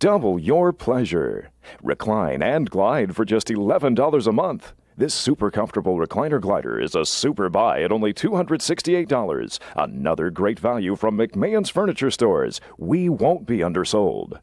Double your pleasure. Recline and glide for just $11 a month. This super comfortable recliner glider is a super buy at only $268. Another great value from McMahon's Furniture Stores. We won't be undersold.